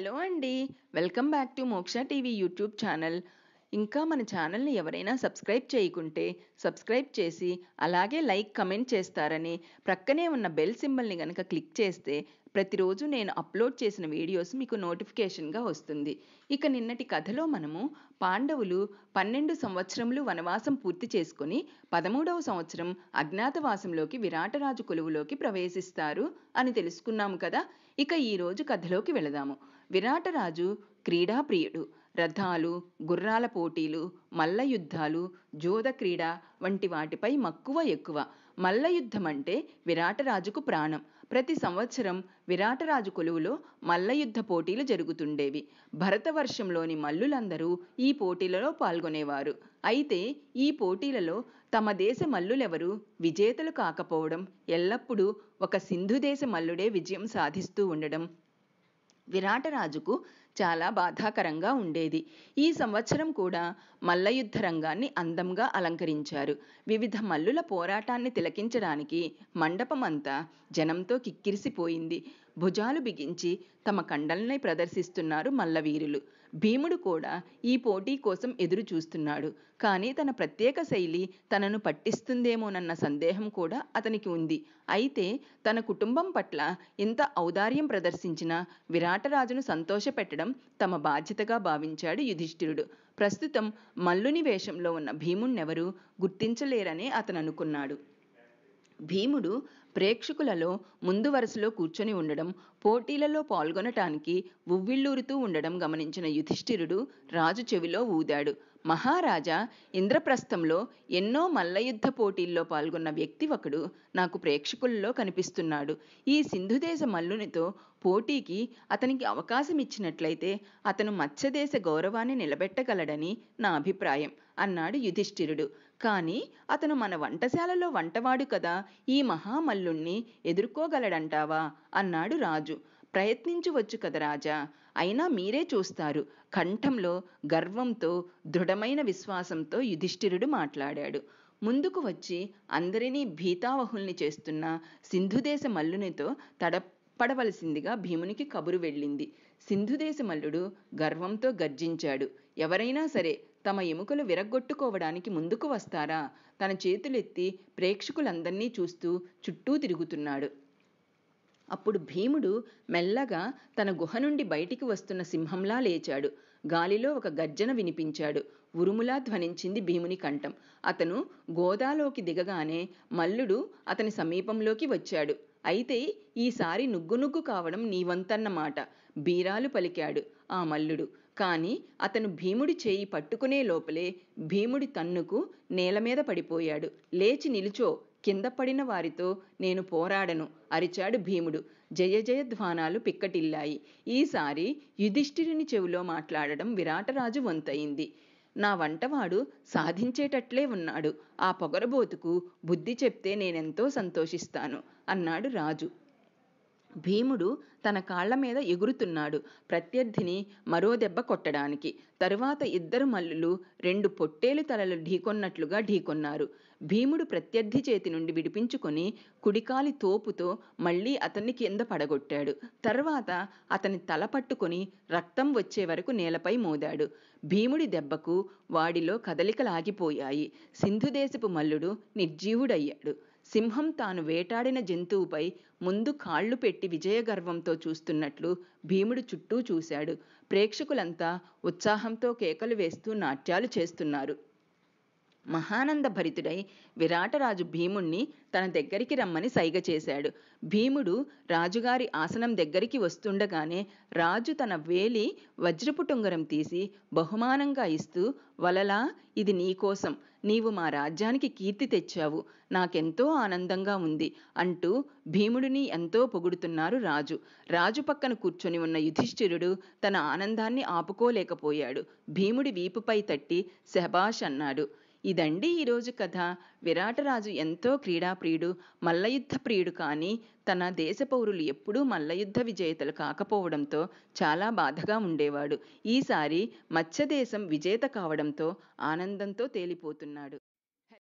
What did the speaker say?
hello అండి welcome back to Moksha TV YouTube channel ఇంకా మన ఛానల్ని ఎవరైనా సబ్స్క్రైబ్ చేయకుంటే సబ్స్క్రైబ్ చేసి అలాగే లైక్ కమెంట్ చేస్తారని ప్రక్కనే ఉన్న బెల్ సింబల్ని కనుక క్లిక్ చేస్తే ప్రతిరోజు నేను అప్లోడ్ చేసిన వీడియోస్ మీకు నోటిఫికేషన్గా వస్తుంది ఇక నిన్నటి కథలో మనము పాండవులు పన్నెండు సంవత్సరములు వనవాసం పూర్తి చేసుకుని పదమూడవ సంవత్సరం అజ్ఞాతవాసంలోకి విరాటరాజు కొలువులోకి ప్రవేశిస్తారు అని తెలుసుకున్నాము కదా ఇక ఈరోజు కథలోకి వెళదాము విరాటరాజు క్రీడాప్రియుడు రథాలు గుర్రాల పోటీలు మల్లయుద్ధాలు క్రీడ వంటి వాటిపై మక్కువ ఎక్కువ మల్లయుద్ధం అంటే విరాటరాజుకు ప్రాణం ప్రతి సంవత్సరం విరాటరాజు కొలువులో మల్లయుద్ధ పోటీలు జరుగుతుండేవి భరతవర్షంలోని మల్లులందరూ ఈ పోటీలలో పాల్గొనేవారు అయితే ఈ పోటీలలో తమ దేశ మల్లులెవరు విజేతలు కాకపోవడం ఎల్లప్పుడూ ఒక సింధు దేశ మల్లుడే విజయం సాధిస్తూ ఉండడం విరాటరాజుకు చాలా బాధాకరంగా ఉండేది ఈ సంవత్సరం కూడా మల్లయుద్ధ రంగాన్ని అందంగా అలంకరించారు వివిధ మల్లుల పోరాటాన్ని తిలకించడానికి మండపమంతా జనంతో కిక్కిరిసిపోయింది భుజాలు బిగించి తమ కండల్ని ప్రదర్శిస్తున్నారు మల్లవీరులు భీముడు కూడా ఈ పోటీ కోసం ఎదురు చూస్తున్నాడు కానీ తన ప్రత్యేక శైలి తనను పట్టిస్తుందేమోనన్న సందేహం కూడా అతనికి ఉంది అయితే తన కుటుంబం పట్ల ఇంత ఔదార్యం ప్రదర్శించిన విరాటరాజును సంతోషపెట్టడం చేయడం తమ బాధ్యతగా భావించాడు యుధిష్ఠిరుడు ప్రస్తుతం మల్లుని వేషంలో ఉన్న భీముణ్ణెవరూ గుర్తించలేరనే అతను అనుకున్నాడు భీముడు ప్రేక్షకులలో ముందు వరుసలో కూర్చొని ఉండడం పోటీలలో పాల్గొనటానికి ఉవ్విళ్ళూరుతూ ఉండడం గమనించిన యుధిష్ఠిరుడు రాజు చెవిలో ఊదాడు మహారాజా ఇంద్రప్రస్థంలో ఎన్నో మల్లయుద్ధ పోటీల్లో పాల్గొన్న వ్యక్తి ఒకడు నాకు ప్రేక్షకుల్లో కనిపిస్తున్నాడు ఈ సింధుదేశ మల్లునితో పోటీకి అతనికి అవకాశం ఇచ్చినట్లయితే అతను మత్స్యదేశ గౌరవాన్ని నిలబెట్టగలడని నా అభిప్రాయం అన్నాడు యుధిష్ఠిరుడు కానీ అతను మన వంటశాలలో వంటవాడు కదా ఈ మహామల్లుణ్ణి ఎదుర్కోగలడంటావా అన్నాడు రాజు ప్రయత్నించవచ్చు కదా రాజా అయినా మీరే చూస్తారు కంఠంలో గర్వంతో దృఢమైన విశ్వాసంతో యుధిష్ఠిరుడు మాట్లాడాడు ముందుకు వచ్చి అందరినీ భీతావహుల్ని చేస్తున్న సింధుదేశ మల్లునితో తడపడవలసిందిగా భీమునికి కబురు వెళ్ళింది సింధుదేశ మల్లుడు గర్వంతో గర్జించాడు ఎవరైనా సరే తమ ఎముకలు విరగ్గొట్టుకోవడానికి ముందుకు వస్తారా తన చేతులెత్తి ప్రేక్షకులందర్నీ చూస్తూ చుట్టూ తిరుగుతున్నాడు అప్పుడు భీముడు మెల్లగా తన గుహ నుండి బయటికి వస్తున్న సింహంలా లేచాడు గాలిలో ఒక గర్జన వినిపించాడు ఉరుములా ధ్వనించింది భీముని కంఠం అతను గోదాలోకి దిగగానే మల్లుడు అతని సమీపంలోకి వచ్చాడు అయితే ఈసారి నుగ్గునుగ్గు కావడం నీవంతన్నమాట బీరాలు పలికాడు ఆ మల్లుడు కానీ అతను భీముడి చేయి పట్టుకునే లోపలే భీముడి తన్నుకు నేల మీద పడిపోయాడు లేచి నిలుచో కింద పడిన వారితో నేను పోరాడను అరిచాడు భీముడు జయ జయధ్వానాలు పిక్కటిల్లాయి ఈసారి యుధిష్ఠిరుని చెవిలో మాట్లాడడం విరాటరాజు వంతయింది నా వంటవాడు సాధించేటట్లే ఉన్నాడు ఆ పొగరబోతుకు బుద్ధి చెప్తే నేనెంతో సంతోషిస్తాను అన్నాడు రాజు భీముడు తన కాళ్ల మీద ఎగురుతున్నాడు ప్రత్యర్థిని మరో దెబ్బ కొట్టడానికి తరువాత ఇద్దరు మల్లులు రెండు పొట్టేలు తలలు ఢీకొన్నట్లుగా ఢీకొన్నారు భీముడు ప్రత్యర్థి చేతి నుండి విడిపించుకొని కుడికాలి తోపుతో మళ్ళీ అతన్ని కింద పడగొట్టాడు తర్వాత అతని తల పట్టుకొని రక్తం వచ్చే వరకు నేలపై మోదాడు భీముడి దెబ్బకు వాడిలో కదలికలాగిపోయాయి సింధుదేశపు మల్లుడు నిర్జీవుడయ్యాడు సింహం తాను వేటాడిన జంతువుపై ముందు కాళ్ళు పెట్టి విజయగర్వంతో చూస్తున్నట్లు భీముడు చుట్టూ చూశాడు ప్రేక్షకులంతా ఉత్సాహంతో కేకలు వేస్తూ నాట్యాలు చేస్తున్నారు మహానంద భరితుడై విరాటరాజు భీముణ్ణి తన దగ్గరికి రమ్మని సైగ చేశాడు భీముడు రాజుగారి ఆసనం దగ్గరికి వస్తుండగానే రాజు తన వేలి వజ్రపు టొంగరం తీసి బహుమానంగా ఇస్తూ వలలా ఇది నీకోసం నీవు మా రాజ్యానికి కీర్తి తెచ్చావు నాకెంతో ఆనందంగా ఉంది అంటూ భీముడిని ఎంతో పొగుడుతున్నారు రాజు రాజు పక్కన కూర్చొని ఉన్న యుధిష్ఠిరుడు తన ఆనందాన్ని ఆపుకోలేకపోయాడు భీముడి వీపుపై తట్టి శభాష్ అన్నాడు ఇదండి ఈరోజు కథ విరాటరాజు ఎంతో క్రీడాప్రియుడు మల్లయుద్ధ ప్రియుడు కానీ తన దేశ పౌరులు ఎప్పుడూ మల్లయుద్ధ విజేతలు కాకపోవడంతో చాలా బాధగా ఉండేవాడు ఈసారి మత్స్యదేశం విజేత కావడంతో ఆనందంతో తేలిపోతున్నాడు